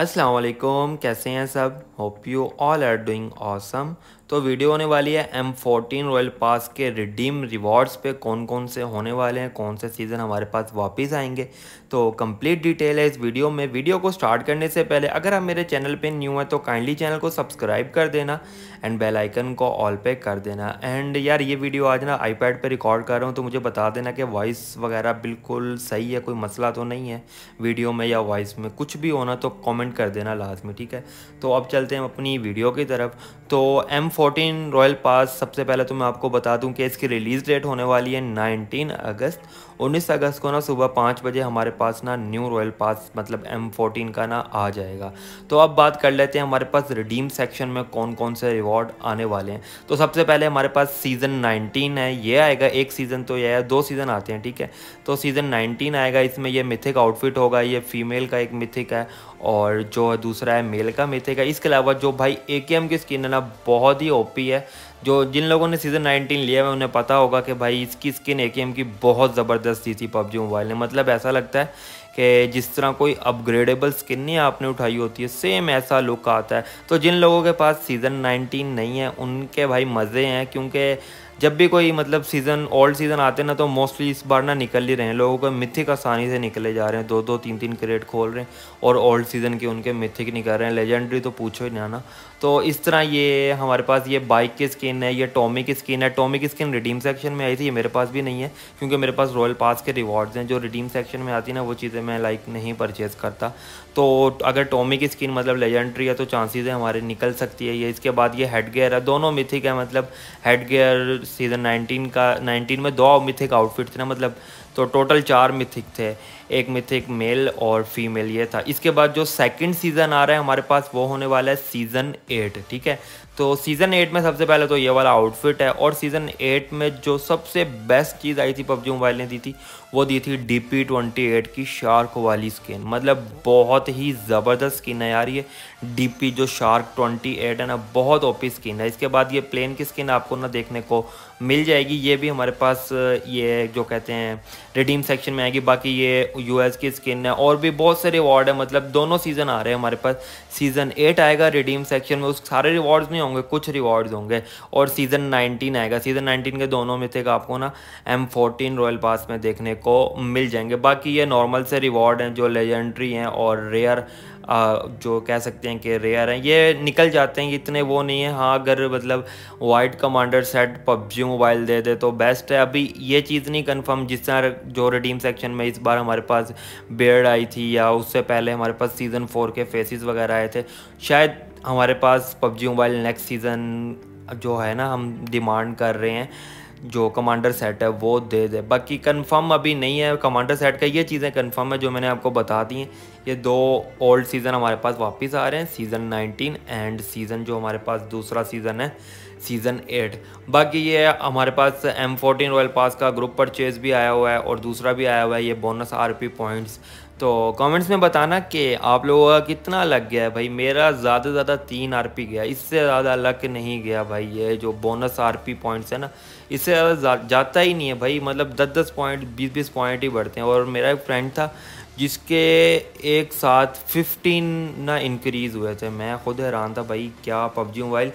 असलकुम कैसे हैं सब hope you all are doing awesome तो वीडियो होने वाली है एम फोर्टीन रॉयल पास के रिडीम रिवॉर्ड्स पे कौन कौन से होने वाले हैं कौन से सीज़न हमारे पास वापस आएंगे तो कंप्लीट डिटेल है इस वीडियो में वीडियो को स्टार्ट करने से पहले अगर आप मेरे चैनल पे न्यू हैं तो काइंडली चैनल को सब्सक्राइब कर देना एंड बेल आइकन को ऑल पे कर देना एंड यार ये वीडियो आज ना आईपैड पैड रिकॉर्ड कर रहा हूँ तो मुझे बता देना कि वॉइस वगैरह बिल्कुल सही है कोई मसला तो नहीं है वीडियो में या वॉइस में कुछ भी होना तो कॉमेंट कर देना लाजमी ठीक है तो अब चलते हैं अपनी वीडियो की तरफ तो एम फोर्टीन रॉयल पास सबसे पहले तो मैं आपको बता दूं कि इसकी रिलीज़ डेट होने वाली है 19 अगस्त 19 अगस्त को ना सुबह पाँच बजे हमारे पास ना न्यू रॉयल पास मतलब एम फोर्टीन का ना आ जाएगा तो अब बात कर लेते हैं हमारे पास रिडीम सेक्शन में कौन कौन से रिवॉर्ड आने वाले हैं तो सबसे पहले हमारे पास सीज़न नाइनटीन है ये आएगा एक सीज़न तो यह है दो सीज़न आते हैं ठीक है तो सीज़न नाइनटीन आएगा इसमें यह मिथिक आउटफिट होगा ये फीमेल का एक मिथिक है और जो दूसरा है मेल का मेथे का इसके अलावा जो भाई ए के एम की स्किन है ना बहुत ही ओपी है जो जिन लोगों ने सीज़न 19 लिया है उन्हें पता होगा कि भाई इसकी स्किन ए की बहुत ज़बरदस्त थी थी पबजी मोबाइल ने मतलब ऐसा लगता है कि जिस तरह कोई अपग्रेडेबल स्किन नहीं आपने उठाई होती है सेम ऐसा लुक आता है तो जिन लोगों के पास सीज़न 19 नहीं है उनके भाई मज़े हैं क्योंकि जब भी कोई मतलब सीज़न ओल्ड सीज़न आते ना तो मोस्टली इस बार ना निकल ही रहे हैं लोगों के मिथिक आसानी से निकले जा रहे हैं दो दो तीन तीन क्रेट खोल रहे हैं और ओल्ड सीज़न के उनके मिथिक निकल रहे हैं लेजेंडरी तो पूछो ही ना आना तो इस तरह ये हमारे पास ये बाइक की स्किन स्किन है या टॉमिक स्किन है टॉमिक स्किन रिडीम सेक्शन में आई थी ये मेरे पास भी नहीं है क्योंकि मेरे पास रॉयल पास के रिवॉर्ड्स हैं जो रिडीम सेक्शन में आती ना वो चीज़ें मैं लाइक नहीं परचेज़ करता तो अगर टॉमिक स्किन मतलब लेजेंड्री है तो चांसेस है हमारे निकल सकती है ये इसके बाद ये हेड गेयर है दोनों मिथिक है मतलब हेड गेयर सीज़न नाइनटीन का नाइनटीन में दो मिथिक आउटफिट थे ना मतलब तो टोटल चार मिथिक थे एक में थे एक मेल और फीमेल ये था इसके बाद जो सेकंड सीज़न आ रहा है हमारे पास वो होने वाला है सीज़न एट ठीक है तो सीज़न एट में सबसे पहले तो ये वाला आउटफिट है और सीज़न एट में जो सबसे बेस्ट चीज़ आई थी पबजी मोबाइल ने दी थी वो दी थी डी पी ट्वेंटी एट की शार्क वाली स्किन मतलब बहुत ही ज़बरदस्त स्किन है यार ये डी पी जो शार्क ट्वेंटी एट है ना बहुत ओपी स्किन है इसके बाद ये प्लेन की स्किन आपको ना देखने को मिल जाएगी ये भी हमारे पास ये जो कहते हैं रिडीम सेक्शन में आएगी बाकी ये यूएस की स्किन है और भी बहुत से रिवॉर्ड है मतलब दोनों सीज़न आ रहे हैं हमारे पास सीज़न एट आएगा रिडीम सेक्शन में उस सारे रिवॉर्ड्स नहीं होंगे कुछ रिवॉर्ड्स होंगे और सीज़न नाइनटीन आएगा सीज़न नाइनटीन के दोनों में से आपको ना एम फोर्टीन रॉयल पास में देखने को मिल जाएंगे बाकी ये नॉर्मल से रिवॉर्ड हैं जो लेजेंड्री हैं और रेयर जो कह सकते हैं कि रेयर हैं ये निकल जाते हैं इतने वो नहीं है हाँ अगर मतलब white commander set PUBG mobile दे दे तो बेस्ट है अभी ये चीज़ नहीं कंफर्म जिस तरह जो रिडीम सेक्शन में इस बार हमारे पास बेड आई थी या उससे पहले हमारे पास सीज़न फोर के फेसिस वगैरह आए थे शायद हमारे पास पबजी मोबाइल नेक्स्ट सीज़न जो है ना हम डिमांड कर रहे हैं जो कमांडर सेट है वो दे दे बाकी कंफर्म अभी नहीं है कमांडर सेट का ये चीज़ें कंफर्म है जो मैंने आपको बता दी हैं ये दो ओल्ड सीज़न हमारे पास वापस आ रहे हैं सीज़न 19 एंड सीज़न जो हमारे पास दूसरा सीज़न है सीज़न 8 बाकी ये हमारे पास एम फोर्टीन रॉयल पास का ग्रुप परचेज भी आया हुआ है और दूसरा भी आया हुआ है ये बोनस आर पी पॉइंट्स तो कमेंट्स में बताना कि आप लोगों का कितना लग गया है भाई मेरा ज़्यादा से ज़्यादा तीन आरपी गया इससे ज़्यादा लग नहीं गया भाई ये जो बोनस आरपी पॉइंट्स है ना इससे ज़्यादा जाता ही नहीं है भाई मतलब दस दस पॉइंट बीस बीस पॉइंट ही बढ़ते हैं और मेरा एक फ्रेंड था जिसके एक साथ फिफ्टीन ना इंक्रीज़ हुए थे मैं खुद हैरान था भाई क्या पबजी मोबाइल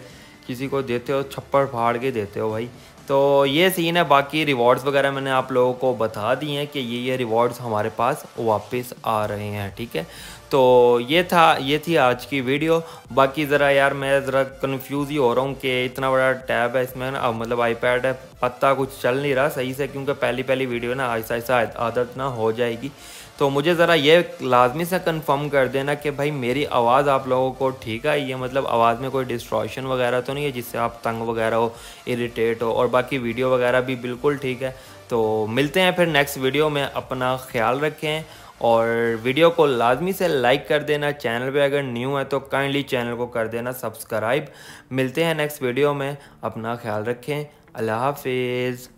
किसी को देते हो छप्पड़ फाड़ के देते हो भाई तो ये सीन है बाकी रिवॉर्ड्स वगैरह मैंने आप लोगों को बता दिए हैं कि ये ये रिवॉर्ड्स हमारे पास वापस आ रहे हैं ठीक है तो ये था ये थी आज की वीडियो बाकी ज़रा यार मैं ज़रा कन्फ्यूज़ ही हो रहा हूँ कि इतना बड़ा टैब है इसमें ना मतलब आईपैड है पता कुछ चल नहीं रहा सही से क्योंकि पहली पहली वीडियो ना ऐसा ऐसा आदत ना हो जाएगी तो मुझे ज़रा ये लाजमी सा कंफर्म कर देना कि भाई मेरी आवाज़ आप लोगों को ठीक है ये मतलब आवाज़ में कोई डिस्ट्रॉशन वगैरह तो नहीं है जिससे आप तंग वगैरह हो इरीटेट हो और बाकी वीडियो वगैरह भी बिल्कुल ठीक है तो मिलते हैं फिर नेक्स्ट वीडियो में अपना ख्याल रखें और वीडियो को लाजमी से लाइक कर देना चैनल पे अगर न्यू है तो काइंडली चैनल को कर देना सब्सक्राइब मिलते हैं नेक्स्ट वीडियो में अपना ख्याल रखें अल्लाह हाफिज़